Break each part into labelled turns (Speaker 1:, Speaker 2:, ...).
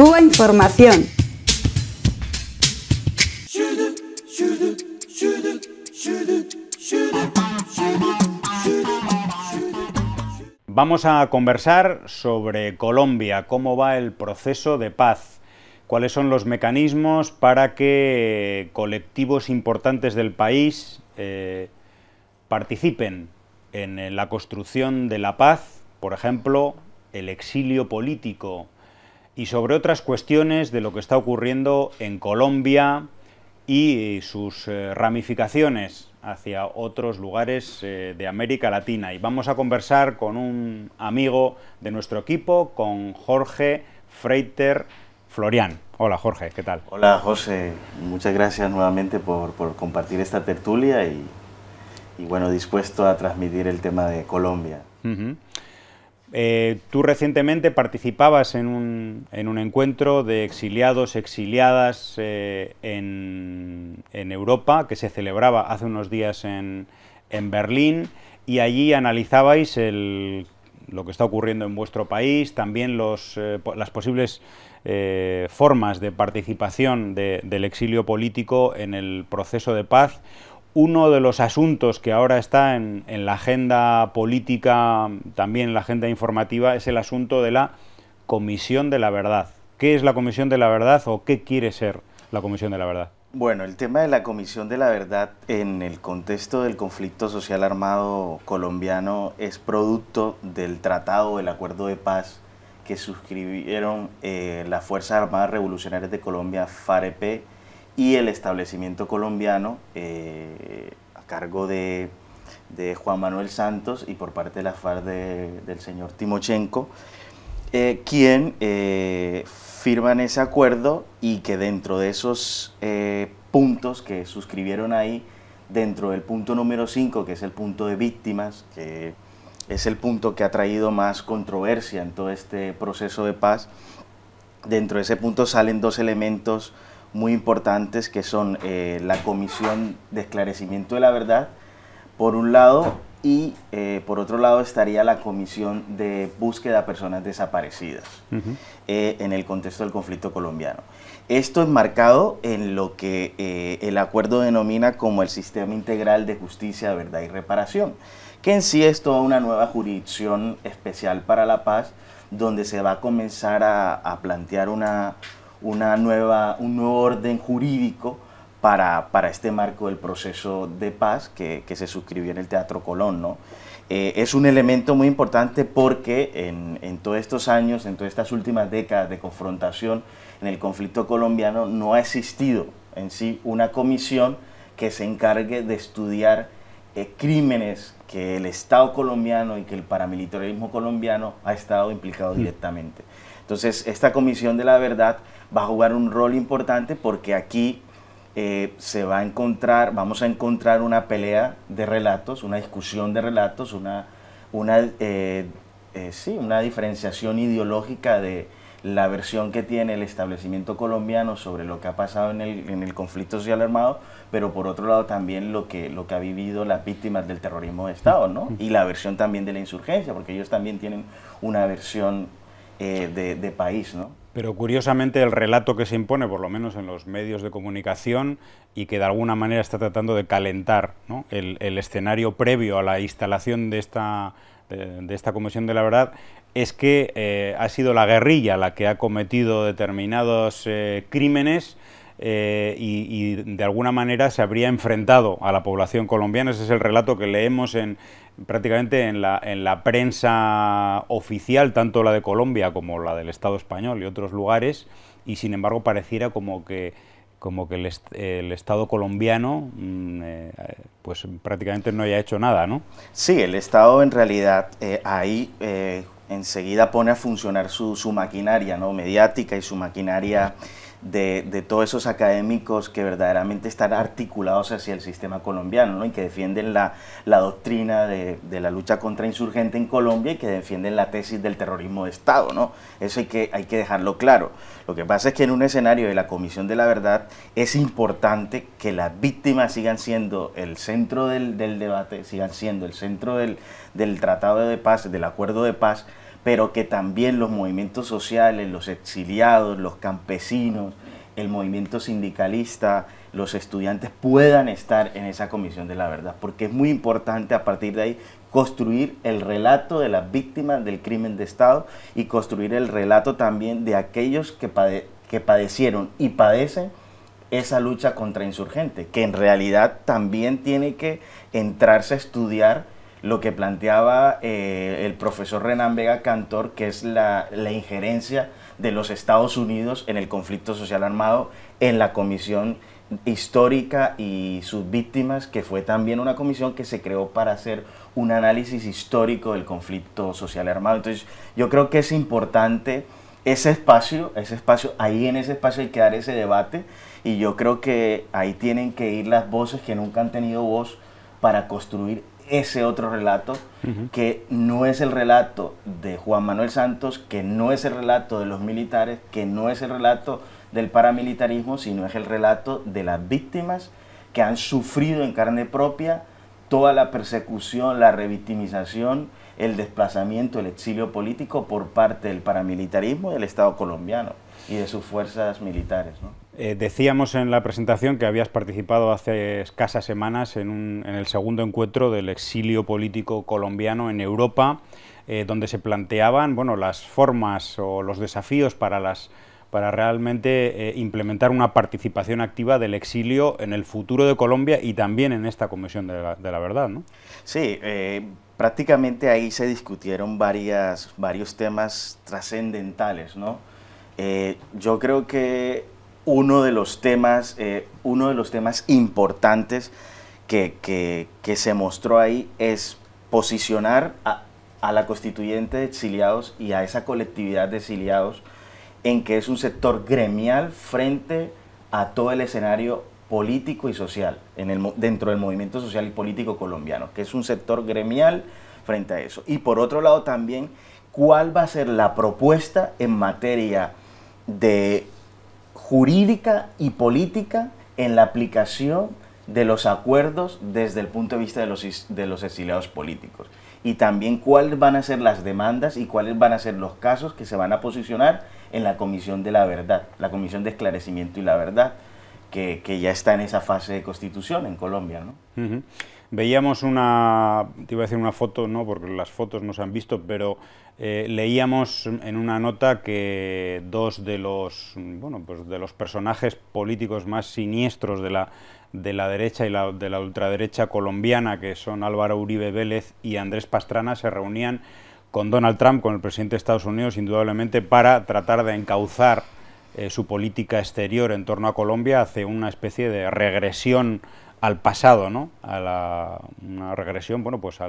Speaker 1: Cuba Información. Vamos a conversar sobre Colombia, cómo va el proceso de paz, cuáles son los mecanismos para que colectivos importantes del país eh, participen en la construcción de la paz, por ejemplo, el exilio político y sobre otras cuestiones de lo que está ocurriendo en Colombia y sus eh, ramificaciones hacia otros lugares eh, de América Latina. Y vamos a conversar con un amigo de nuestro equipo, con Jorge Freiter Florian. Hola Jorge, ¿qué tal? Hola
Speaker 2: José, muchas gracias nuevamente por, compartir esta tertulia y, bueno, dispuesto a transmitir el tema de Colombia.
Speaker 1: Eh, tú recientemente participabas en un, encuentro de exiliados, exiliadas eh, en, Europa, que se celebraba hace unos días en, Berlín, y allí analizabais lo que está ocurriendo en vuestro país, también eh, las posibles formas de participación del exilio político en el proceso de paz uno de los asuntos que ahora está en, la agenda política, también en la agenda informativa, es el asunto de la Comisión de la Verdad. ¿Qué es la Comisión de la Verdad o qué quiere ser la Comisión de la Verdad?
Speaker 2: Bueno, el tema de la Comisión de la Verdad en el contexto del conflicto social armado colombiano es producto del tratado, del acuerdo de paz que suscribieron eh, las Fuerzas Armadas Revolucionarias de Colombia, FAREP, y el establecimiento colombiano eh, a cargo de, Juan Manuel Santos y por parte de la FARC del señor Timochenko, eh, quien eh, firman ese acuerdo y que dentro de esos puntos que suscribieron ahí, dentro del punto número 5, que es el punto de víctimas, que es el punto que ha traído más controversia en todo este proceso de paz, dentro de ese punto salen dos elementos muy importantes que son eh, la Comisión de Esclarecimiento de la Verdad, por un lado, y eh, por otro lado estaría la Comisión de Búsqueda de Personas Desaparecidas eh, en el contexto del conflicto colombiano. Esto es marcado en lo que el acuerdo denomina como el Sistema Integral de Justicia, Verdad y Reparación, que en sí es toda una nueva jurisdicción especial para la paz, donde se va a comenzar a plantear una, una nueva, un nuevo orden jurídico para, este marco del proceso de paz que, se suscribió en el Teatro Colón. Eh, es un elemento muy importante porque en, en, todos estos años, en todas estas últimas décadas de confrontación en el conflicto colombiano, no ha existido en sí una comisión que se encargue de estudiar eh, crímenes que el Estado colombiano y que el paramilitarismo colombiano ha estado implicado mm. directamente. Entonces, esta Comisión de la Verdad va a jugar un rol importante porque aquí eh, se va a encontrar, vamos a encontrar una pelea de relatos, una discusión de relatos, una, una, eh, sí, una diferenciación ideológica de, la versión que tiene el establecimiento colombiano sobre lo que ha pasado en el, en el conflicto social armado, pero por otro lado también lo que, lo que ha vivido las víctimas del terrorismo de Estado, ¿no? Y la versión también de la insurgencia, porque ellos también tienen una versión eh, de, país, ¿no?
Speaker 1: Pero curiosamente el relato que se impone, por lo menos en los medios de comunicación, y que de alguna manera está tratando de calentar el, el escenario previo a la instalación de esta de, esta Comisión de la Verdad es que eh, ha sido la guerrilla la que ha cometido determinados eh, crímenes eh, y, de alguna manera se habría enfrentado a la población colombiana. Ese es el relato que leemos en, prácticamente en la, en la prensa oficial, tanto la de Colombia como la del Estado español y otros lugares, y sin embargo pareciera como que como que el, Estado colombiano mm, eh, pues prácticamente no haya hecho nada, ¿no? Sí, el Estado en realidad
Speaker 2: eh, ahí eh, enseguida pone a funcionar su, su, maquinaria ¿no? mediática y su maquinaria de, todos esos académicos que verdaderamente están articulados hacia el sistema colombiano y que defienden la, doctrina de, la lucha contra insurgente en Colombia y que defienden la tesis del terrorismo de Estado. ¿no? Eso hay que, dejarlo claro. Lo que pasa es que en un escenario de la Comisión de la Verdad es importante que las víctimas sigan siendo el centro del, debate, sigan siendo el centro del, del Tratado de Paz, del Acuerdo de Paz, pero que también los movimientos sociales, los exiliados, los campesinos, el movimiento sindicalista, los estudiantes puedan estar en esa comisión de la verdad, porque es muy importante a partir de ahí construir el relato de las víctimas del crimen de Estado y construir el relato también de aquellos que, padecieron y padecen esa lucha contra insurgentes que en realidad también tiene que entrarse a estudiar lo que planteaba eh, el profesor Renan Vega Cantor, que es la, injerencia de los Estados Unidos en el conflicto social armado, en la comisión histórica y sus víctimas, que fue también una comisión que se creó para hacer un análisis histórico del conflicto social armado. Entonces, yo creo que es importante ese espacio, ese espacio, ahí en ese espacio hay que dar ese debate y yo creo que ahí tienen que ir las voces que nunca han tenido voz para construir ese otro relato, que no es el relato de Juan Manuel Santos, que no es el relato de los militares, que no es el relato del paramilitarismo, sino es el relato de las víctimas que han sufrido en carne propia toda la persecución, la revictimización, el desplazamiento, el exilio político por parte del paramilitarismo y del Estado colombiano y de sus fuerzas militares.
Speaker 1: Eh, decíamos en la presentación que habías participado hace escasas semanas en, el segundo encuentro del exilio político colombiano en Europa, eh, donde se planteaban bueno, las formas o los desafíos para, las, para realmente eh, implementar una participación activa del exilio en el futuro de Colombia y también en esta Comisión de la, Verdad. ¿no? Sí, prácticamente ahí se
Speaker 2: discutieron varias, varios temas trascendentales. ¿no? yo creo que uno de los temas, eh, uno de los temas importantes que, se mostró ahí es posicionar a, a, la constituyente de exiliados y a esa colectividad de exiliados en que es un sector gremial frente a todo el escenario político y social en el, dentro del movimiento social y político colombiano, que es un sector gremial frente a eso. Y por otro lado también, ¿cuál va a ser la propuesta en materia de jurídica y política en la aplicación de los acuerdos desde el punto de vista de los, de los exiliados políticos y también cuáles van a ser las demandas y cuáles van a ser los casos que se van a posicionar en la Comisión de la Verdad, la Comisión de Esclarecimiento y la Verdad, que, ya está en esa fase de constitución en Colombia.
Speaker 1: ¿no? Veíamos una, te iba a decir una foto, no, porque las fotos no se han visto, pero eh, leíamos en una nota que dos de los, bueno, pues de los personajes políticos más siniestros de la, de la derecha y la, de la ultraderecha colombiana, que son Álvaro Uribe Vélez y Andrés Pastrana, se reunían con Donald Trump, con el presidente de Estados Unidos, indudablemente, para tratar de encauzar eh, su política exterior en torno a Colombia hace una especie de regresión al pasado, ¿no? a una regresión, bueno, pues a,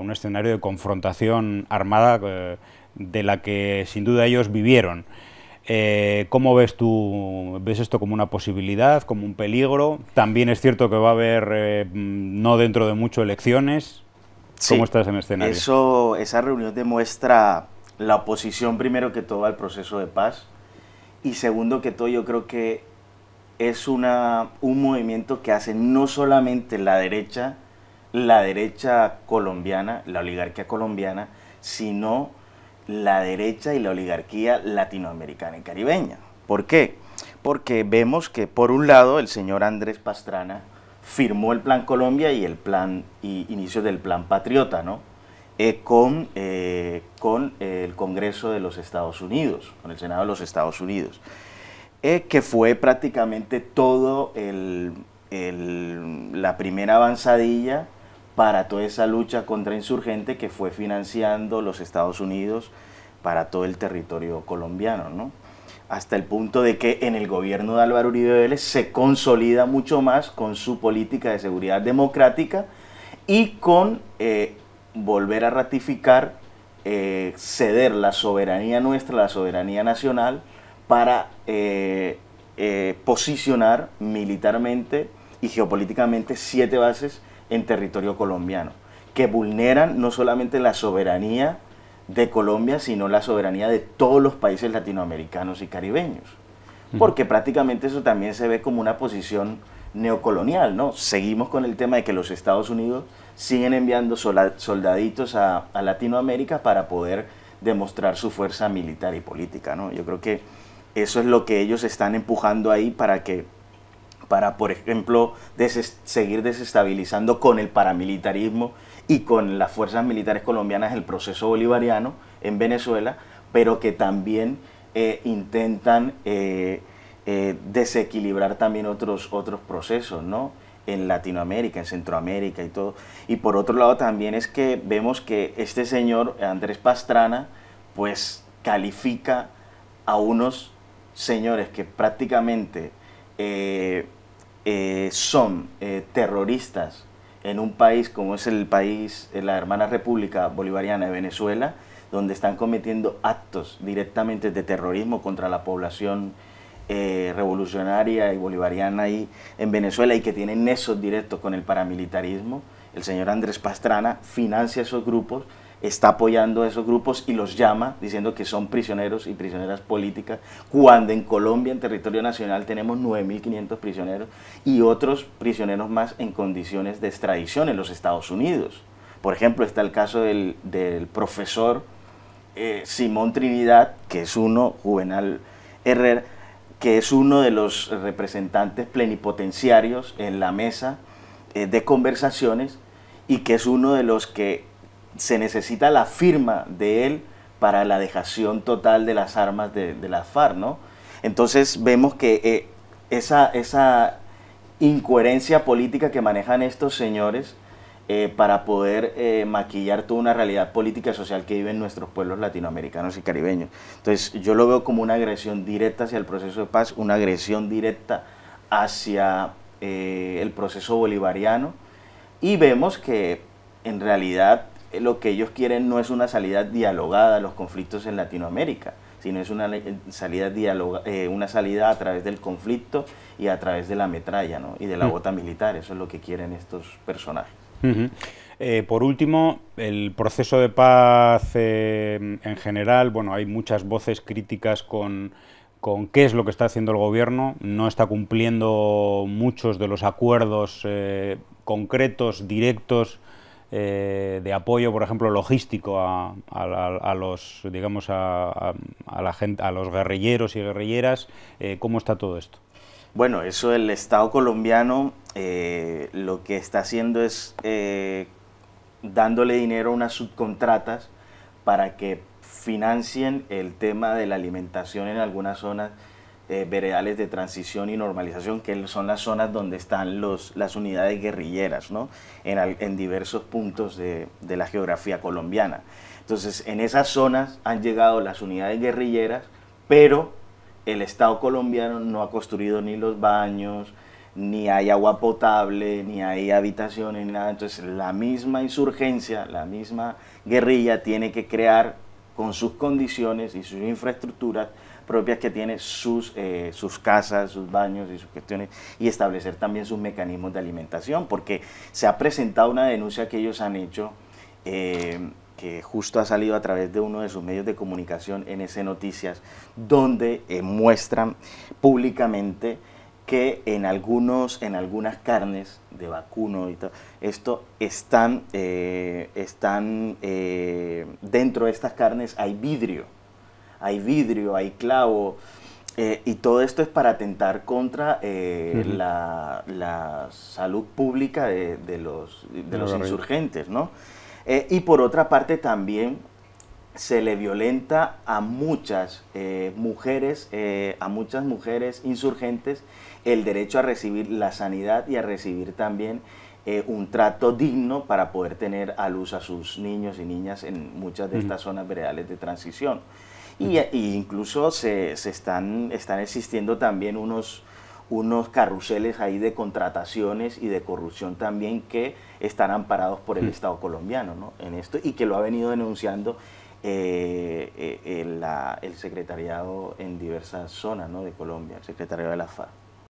Speaker 1: un escenario de confrontación armada eh, de la que sin duda ellos vivieron. Eh, ¿Cómo ves tú, ves esto como una posibilidad, como un peligro? También es cierto que va a haber, eh, mm, no dentro de mucho, elecciones. ¿Cómo estás en ese escenario?
Speaker 2: Eso, esa reunión demuestra la oposición, primero que todo, al proceso de paz. Y segundo que todo, yo creo que es un movimiento que hace no solamente la derecha, la derecha colombiana, la oligarquía colombiana, sino la derecha y la oligarquía latinoamericana y caribeña. ¿Por qué? Porque vemos que por un lado el señor Andrés Pastrana firmó el Plan Colombia y el plan y del Plan Patriota, ¿no? Eh, eh, con el Congreso de los Estados Unidos, con el Senado de los Estados Unidos. Eh, que fue prácticamente todo la primera avanzadilla para toda esa lucha contra insurgente que fue financiando los Estados Unidos para todo el territorio colombiano, Hasta el punto de que en el gobierno de Álvaro Uribe Vélez se consolida mucho más con su política de seguridad democrática y con eh, volver a ratificar, eh, ceder la soberanía nuestra, la soberanía nacional, para eh, eh, posicionar militarmente y geopolíticamente siete bases en territorio colombiano, que vulneran no solamente la soberanía de Colombia, sino la soberanía de todos los países latinoamericanos y caribeños. Porque prácticamente eso también se ve como una posición neocolonial, ¿no? Seguimos con el tema de que los Estados Unidos siguen enviando soldaditos a, a Latinoamérica para poder demostrar su fuerza militar y política, ¿no? Yo creo que eso es lo que ellos están empujando ahí para que para, por ejemplo, seguir desestabilizando con el paramilitarismo y con las fuerzas militares colombianas el proceso bolivariano en Venezuela, pero que también eh, intentan eh, eh, desequilibrar también otros, otros procesos, ¿no? En Latinoamérica, en Centroamérica y todo. Y por otro lado también es que vemos que este señor, Andrés Pastrana, pues califica a unos señores que prácticamente eh, eh, son eh, terroristas en un país como es el país, la hermana República Bolivariana de Venezuela, donde están cometiendo actos directamente de terrorismo contra la población revolucionaria y bolivariana ahí en Venezuela y que tienen nexos directos con el paramilitarismo. El señor Andrés Pastrana financia esos grupos está apoyando a esos grupos y los llama diciendo que son prisioneros y prisioneras políticas, cuando en Colombia, en territorio nacional, tenemos 9.500 prisioneros y otros prisioneros más en condiciones de extradición en los Estados Unidos. Por ejemplo, está el caso del, profesor eh, Simón Trinidad, que es uno, Juvenal Herrera, que es uno de los representantes plenipotenciarios en la mesa eh, de conversaciones y que es uno de los que se necesita la firma de él para la dejación total de las armas de, de las FARC, ¿no? Entonces vemos que eh, esa, esa, incoherencia política que manejan estos señores eh, para poder eh, maquillar toda una realidad política y social que viven nuestros pueblos latinoamericanos y caribeños. Entonces yo lo veo como una agresión directa hacia el proceso de paz, una agresión directa hacia el proceso bolivariano y vemos que en realidad eh, lo que ellos quieren no es una salida dialogada a los conflictos en Latinoamérica, sino es una eh, salida, eh, una salida a través del conflicto y a través de la metralla ¿no? y de la mm. bota militar. Eso es
Speaker 1: lo que quieren estos personajes. por último, el proceso de paz en general, bueno, hay muchas voces críticas con, con qué es lo que está haciendo el gobierno, no está cumpliendo muchos de los acuerdos concretos, directos eh, de apoyo, por ejemplo, logístico a, los, digamos, a, gente, a los guerrilleros y guerrilleras. Eh, ¿Cómo está todo esto?
Speaker 2: Bueno, eso el Estado colombiano eh, lo que está haciendo es dándole dinero a unas subcontratas para que financien el tema de la alimentación en algunas zonas eh, veredales de transición y normalización, que son las zonas donde están los, las unidades guerrilleras, en, diversos puntos de, de la geografía colombiana. Entonces, en esas zonas han llegado las unidades guerrilleras, pero el Estado colombiano no ha construido ni los baños, ni hay agua potable, ni hay habitaciones, ni nada. Entonces, la misma insurgencia, la misma guerrilla tiene que crear con sus condiciones y sus infraestructuras propias que tiene eh, sus, casas, sus baños y sus cuestiones, y establecer también sus mecanismos de alimentación, porque se ha presentado una denuncia que ellos han hecho, eh, que justo ha salido a través de uno de sus medios de comunicación, NS Noticias, donde eh, muestran públicamente que en, algunos, en algunas carnes de vacuno y todo, esto están, eh, están eh, dentro de estas carnes hay vidrio, hay vidrio, hay clavo, eh, y todo esto es para atentar contra la, salud pública de, de los, insurgentes, y por otra parte también se le violenta a muchas mujeres, a muchas mujeres insurgentes el derecho a recibir la sanidad y a recibir también eh, un trato digno para poder tener a luz a sus niños y niñas en muchas de estas zonas veredales de transición. Y, e incluso se, se, están, están existiendo también unos, unos carruseles ahí de contrataciones y de corrupción también que están amparados por el Estado colombiano ¿no? en esto y que lo ha venido denunciando el, eh, eh, el, secretariado en diversas zonas ¿no? de Colombia, el secretariado de la FARC.